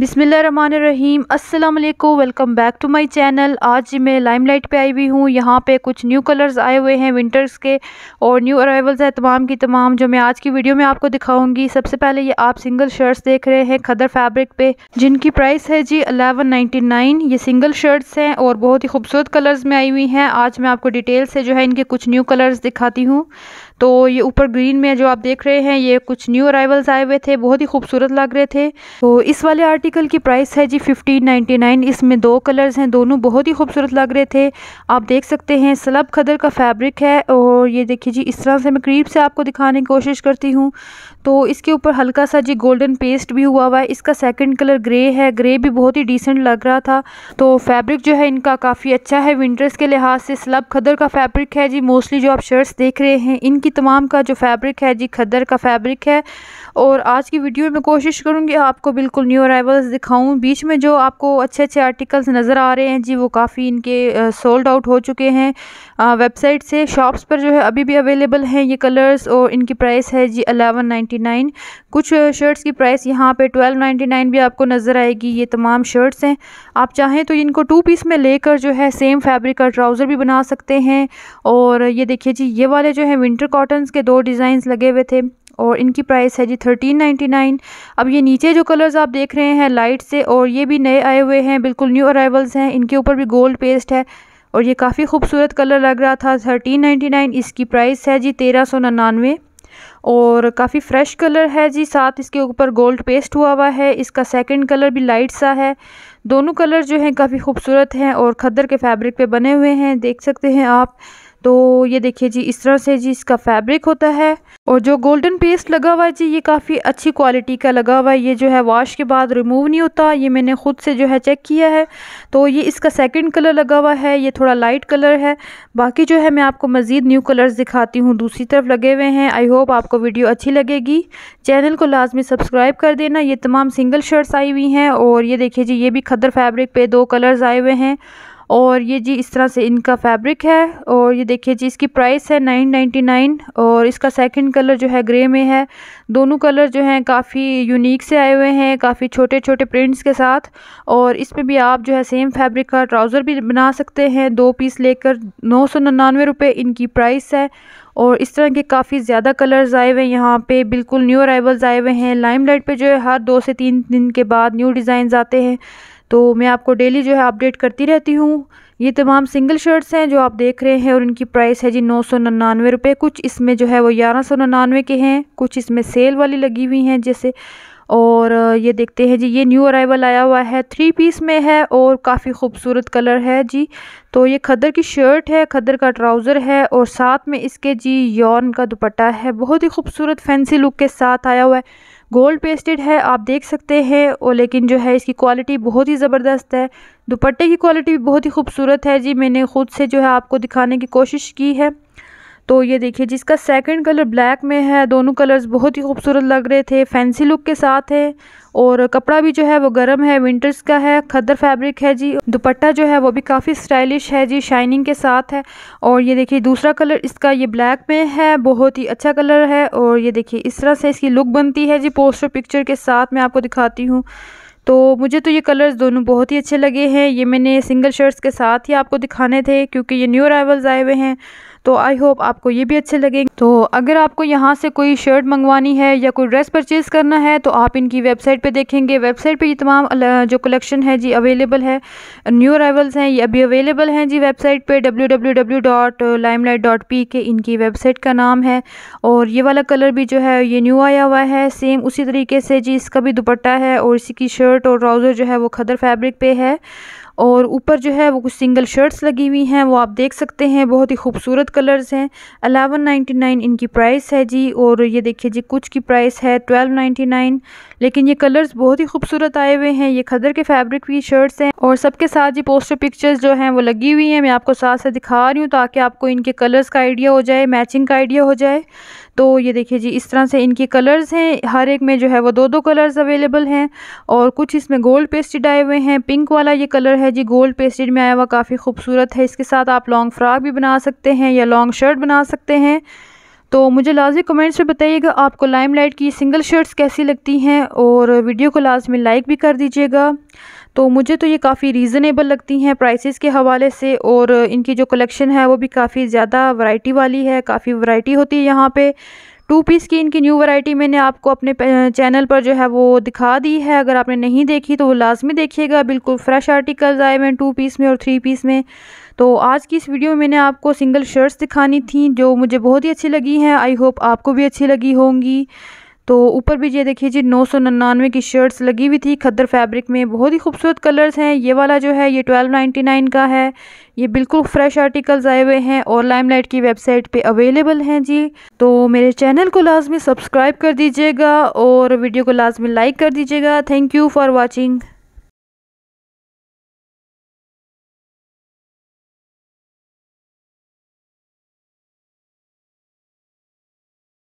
बिसमीम अस्सलाम वालेकुम welcome back to my channel आज मैं लाइमलाइट पे आई हुई हूँ यहाँ पे कुछ न्यू कलर्स आए हुए हैं विंटर्स के और न्यू अराइवल्स हैं तमाम की तमाम जो मैं आज की वीडियो में आपको दिखाऊंगी सबसे पहले ये आप सिंगल शर्ट्स देख रहे हैं खदर फैब्रिक पे जिनकी प्राइस है जी अलेवन नाइन्टी नाइन ये सिंगल शर्ट्स हैं और बहुत ही खूबसूरत कलर्स में आई हुई हैं आज मैं आपको डिटेल से जो है इनके कुछ न्यू कलर्स दिखाती हूँ तो ये ऊपर ग्रीन में जो आप देख रहे हैं ये कुछ न्यू अराइवल्स आए हुए थे बहुत ही खूबसूरत लग रहे थे तो इस वाले आर्टिकल की प्राइस है जी फिफ्टीन नाइन्टी नाइन इसमें दो कलर्स हैं दोनों बहुत ही खूबसूरत लग रहे थे आप देख सकते हैं सलब खदर का फैब्रिक है और ये देखिए जी इस तरह से मैं करीब से आपको दिखाने की कोशिश करती हूँ तो इसके ऊपर हल्का सा जी गोल्डन पेस्ट भी हुआ हुआ है इसका सेकेंड कलर ग्रे है ग्रे भी बहुत ही डिसेंट लग रहा था तो फैब्रिक जो है इनका काफ़ी अच्छा है विंटर्स के लिहाज से स्लब खदर का फैब्रिक है जी मोस्टली जो आप शर्ट्स देख रहे हैं इनकी तमाम का जो फैब्रिक है जी खदर का फैब्रिक है और आज की वीडियो में कोशिश करूँगी आपको बिल्कुल न्यू अराइवल्स दिखाऊँ बीच में जो आपको अच्छे अच्छे आर्टिकल्स नज़र आ रहे हैं जी वो काफ़ी इनके सोल्ड आउट हो चुके हैं वेबसाइट से शॉप्स पर जो है अभी भी अवेलेबल हैं ये कलर्स और इनकी प्राइस है जी अलेवन नाइन कुछ शर्ट्स की प्राइस यहाँ पे 12.99 भी आपको नज़र आएगी ये तमाम शर्ट्स हैं आप चाहें तो इनको टू पीस में लेकर जो है सेम फैब्रिक का ट्राउज़र भी बना सकते हैं और ये देखिए जी ये वाले जो है विंटर कॉटन्स के दो डिज़ाइन लगे हुए थे और इनकी प्राइस है जी थर्टीन नाइन्टी नाइन अब ये नीचे जो कलर्स आप देख रहे हैं लाइट से और ये भी नए आए हुए हैं बिल्कुल न्यू अराइवल्स हैं इनके ऊपर भी गोल्ड पेस्ट है और ये काफ़ी खूबसूरत कलर लग रहा था थर्टीन नाइन्टी नाइन इसकी प्राइस है जी तेरह सौ निन्यानवे और काफ़ी फ्रेश कलर है जी साथ इसके ऊपर गोल्ड पेस्ट हुआ हुआ है इसका सेकंड कलर भी लाइट सा है दोनों कलर जो हैं काफ़ी खूबसूरत हैं और खद्दर के फैब्रिक पे बने हुए हैं देख सकते हैं आप तो ये देखिए जी इस तरह से जी इसका फैब्रिक होता है और जो गोल्डन पेस्ट लगा हुआ है जी ये काफ़ी अच्छी क्वालिटी का लगा हुआ है ये जो है वॉश के बाद रिमूव नहीं होता ये मैंने ख़ुद से जो है चेक किया है तो ये इसका सेकंड कलर लगा हुआ है ये थोड़ा लाइट कलर है बाकी जो है मैं आपको मज़ीद न्यू कलर्स दिखाती हूँ दूसरी तरफ लगे हुए हैं आई होप आपको वीडियो अच्छी लगेगी चैनल को लाजमी सब्सक्राइब कर देना ये तमाम सिंगल शर्ट्स आई हुई हैं और ये देखिए जी ये भी खदर फैब्रिक पे दो कलर्स आए हुए हैं और ये जी इस तरह से इनका फैब्रिक है और ये देखिए जी इसकी प्राइस है नाइन नाइन्टी नाइन और इसका सेकंड कलर जो है ग्रे में है दोनों कलर जो हैं काफ़ी यूनिक से आए हुए हैं काफ़ी छोटे छोटे प्रिंट्स के साथ और इसमें भी आप जो है सेम फैब्रिक का ट्राउज़र भी बना सकते हैं दो पीस लेकर नौ सौ निन्यानवे रुपये इनकी प्राइस है और इस तरह के काफ़ी ज़्यादा कलर्स आए हुए हैं यहाँ पे बिल्कुल न्यू अराइवल्स आए हुए हैं लाइमलाइट पे जो है हर दो से तीन दिन के बाद न्यू डिज़ाइन आते हैं तो मैं आपको डेली जो है अपडेट करती रहती हूँ ये तमाम सिंगल शर्ट्स हैं जो आप देख रहे हैं और इनकी प्राइस है जी नौ सौ नन्यानवे रुपये कुछ इसमें जो है वो ग्यारह सौ निन्यानवे के हैं कुछ इसमें सेल वाली लगी हुई हैं जैसे और ये देखते हैं जी ये न्यू अराइवल आया हुआ है थ्री पीस में है और काफ़ी खूबसूरत कलर है जी तो ये खदर की शर्ट है खदर का ट्राउज़र है और साथ में इसके जी यौन का दुपट्टा है बहुत ही खूबसूरत फैंसी लुक के साथ आया हुआ है गोल्ड पेस्टेड है आप देख सकते हैं और लेकिन जो है इसकी क्वालिटी बहुत ही ज़बरदस्त है दुपट्टे की क्वालिटी भी बहुत ही खूबसूरत है जी मैंने ख़ुद से जो है आपको दिखाने की कोशिश की है तो ये देखिए जिसका सेकंड कलर ब्लैक में है दोनों कलर्स बहुत ही खूबसूरत लग रहे थे फैंसी लुक के साथ है और कपड़ा भी जो है वो गर्म है विंटर्स का है खद्दर फैब्रिक है जी दुपट्टा जो है वो भी काफ़ी स्टाइलिश है जी शाइनिंग के साथ है और ये देखिए दूसरा कलर इसका ये ब्लैक में है बहुत ही अच्छा कलर है और ये देखिए इस तरह से इसकी लुक बनती है जी पोस्टर पिक्चर के साथ मैं आपको दिखाती हूँ तो मुझे तो ये कलर्स दोनों बहुत ही अच्छे लगे हैं ये मैंने सिंगल शर्ट्स के साथ ही आपको दिखाने थे क्योंकि ये न्यू अराइवल्स आए हुए हैं तो आई होप आपको ये भी अच्छे लगे तो अगर आपको यहाँ से कोई शर्ट मंगवानी है या कोई ड्रेस परचेज़ करना है तो आप इनकी वेबसाइट पर देखेंगे वेबसाइट पर ये तमाम जो कलेक्शन है जी अवेलेबल है न्यू अरावल्स हैं ये अभी अवेलेबल हैं जी वेबसाइट पर W W W dot dot P K इनकी वेबसाइट का नाम है और ये वाला कलर भी जो है ये न्यू आया हुआ है सेम उसी तरीके से जी इसका भी दुपट्टा है और इसी की शर्ट और ट्राउज़र जो है वो खदर फैब्रिक पे है और ऊपर जो है वो कुछ सिंगल शर्ट्स लगी हुई हैं वो आप देख सकते हैं बहुत ही खूबसूरत कलर्स हैं अलेवन नाइन्टी नाइन इनकी प्राइस है जी और ये देखिए जी कुछ की प्राइस है ट्वेल्व नाइन्टी नाइन लेकिन ये कलर्स बहुत ही खूबसूरत आए हुए हैं ये खदर के फैब्रिक भी शर्ट्स हैं और सबके साथ जी पोस्टर पिक्चर्स जो हैं वो लगी हुई हैं मैं आपको साथ से दिखा रही हूँ ताकि आपको इनके कलर्स का आइडिया हो जाए मैचिंग का आइडिया हो जाए तो ये देखिए जी इस तरह से इनके कलर्स हैं हर एक में जो है वो दो दो कलर्स अवेलेबल हैं और कुछ इसमें गोल्ड पेस्टेड आए हुए हैं पिंक वाला ये कलर है जी गोल्ड पेस्टेड में आया हुआ काफ़ी खूबसूरत है इसके साथ आप लॉन्ग फ्रॉक भी बना सकते हैं या लॉन्ग शर्ट बना सकते हैं तो मुझे लाजमी कमेंट्स में बताइएगा आपको लाइमलाइट की सिंगल शर्ट्स कैसी लगती हैं और वीडियो को लाजमी लाइक भी कर दीजिएगा तो मुझे तो ये काफ़ी रीज़नेबल लगती हैं प्राइसेस के हवाले से और इनकी जो कलेक्शन है वो भी काफ़ी ज़्यादा वैरायटी वाली है काफ़ी वैरायटी होती है यहाँ पे टू पीस की इनकी न्यू वैरायटी मैंने आपको अपने चैनल पर जो है वो दिखा दी है अगर आपने नहीं देखी तो वो लाजमी देखिएगा बिल्कुल फ्रेश आर्टिकल्स आए हुए हैं टू पीस में और थ्री पीस में तो आज की इस वीडियो में मैंने आपको सिंगल शर्ट्स दिखानी थी जो मुझे बहुत ही अच्छी लगी हैं आई होप आपको भी अच्छी लगी होंगी तो ऊपर भी ये देखिए जी नौ सौ की शर्ट्स लगी हुई थी खद्दर फैब्रिक में बहुत ही खूबसूरत कलर्स हैं ये वाला जो है ये ट्वेल्व नाइन्टी नाइन का है ये बिल्कुल फ्रेश आर्टिकल्स आए हुए हैं और लाइमलाइट की वेबसाइट पे अवेलेबल हैं जी तो मेरे चैनल को लाजमी सब्सक्राइब कर दीजिएगा और वीडियो को लाजमी लाइक कर दीजिएगा थैंक यू फॉर वॉचिंग